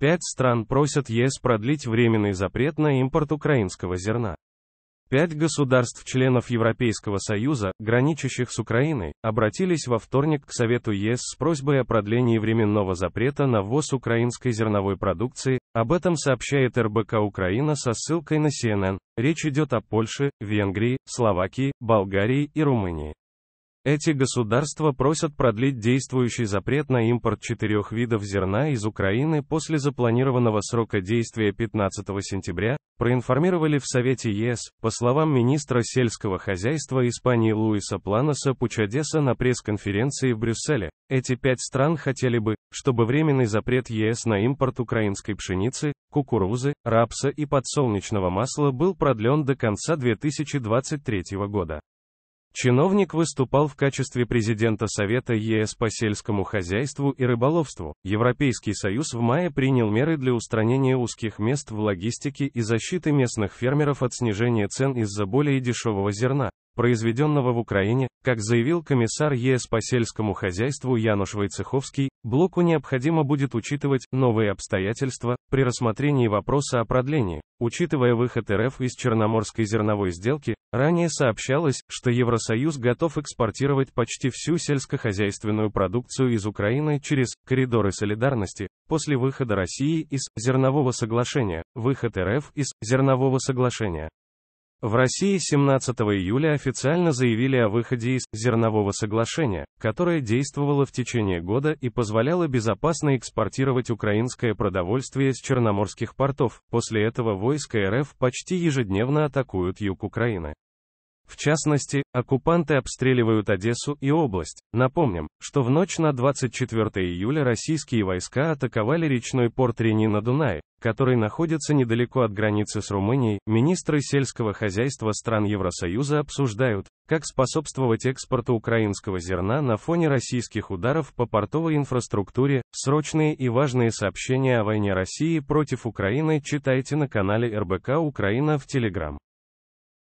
Пять стран просят ЕС продлить временный запрет на импорт украинского зерна. Пять государств-членов Европейского Союза, граничащих с Украиной, обратились во вторник к Совету ЕС с просьбой о продлении временного запрета на ввоз украинской зерновой продукции, об этом сообщает РБК Украина со ссылкой на CNN. Речь идет о Польше, Венгрии, Словакии, Болгарии и Румынии. Эти государства просят продлить действующий запрет на импорт четырех видов зерна из Украины после запланированного срока действия 15 сентября, проинформировали в Совете ЕС, по словам министра сельского хозяйства Испании Луиса Планоса Пучадеса на пресс-конференции в Брюсселе. Эти пять стран хотели бы, чтобы временный запрет ЕС на импорт украинской пшеницы, кукурузы, рапса и подсолнечного масла был продлен до конца 2023 года. Чиновник выступал в качестве президента Совета ЕС по сельскому хозяйству и рыболовству. Европейский Союз в мае принял меры для устранения узких мест в логистике и защиты местных фермеров от снижения цен из-за более дешевого зерна, произведенного в Украине. Как заявил комиссар ЕС по сельскому хозяйству Януш Войцеховский, блоку необходимо будет учитывать новые обстоятельства при рассмотрении вопроса о продлении, учитывая выход РФ из Черноморской зерновой сделки, Ранее сообщалось, что Евросоюз готов экспортировать почти всю сельскохозяйственную продукцию из Украины через «коридоры солидарности» после выхода России из «зернового соглашения», выход РФ из «зернового соглашения». В России 17 июля официально заявили о выходе из зернового соглашения, которое действовало в течение года и позволяло безопасно экспортировать украинское продовольствие с черноморских портов. После этого войска РФ почти ежедневно атакуют юг Украины. В частности, оккупанты обстреливают Одессу и область. Напомним, что в ночь на 24 июля российские войска атаковали речной порт Рени на Дунае, который находится недалеко от границы с Румынией. Министры сельского хозяйства стран Евросоюза обсуждают, как способствовать экспорту украинского зерна на фоне российских ударов по портовой инфраструктуре. Срочные и важные сообщения о войне России против Украины читайте на канале РБК Украина в Телеграм.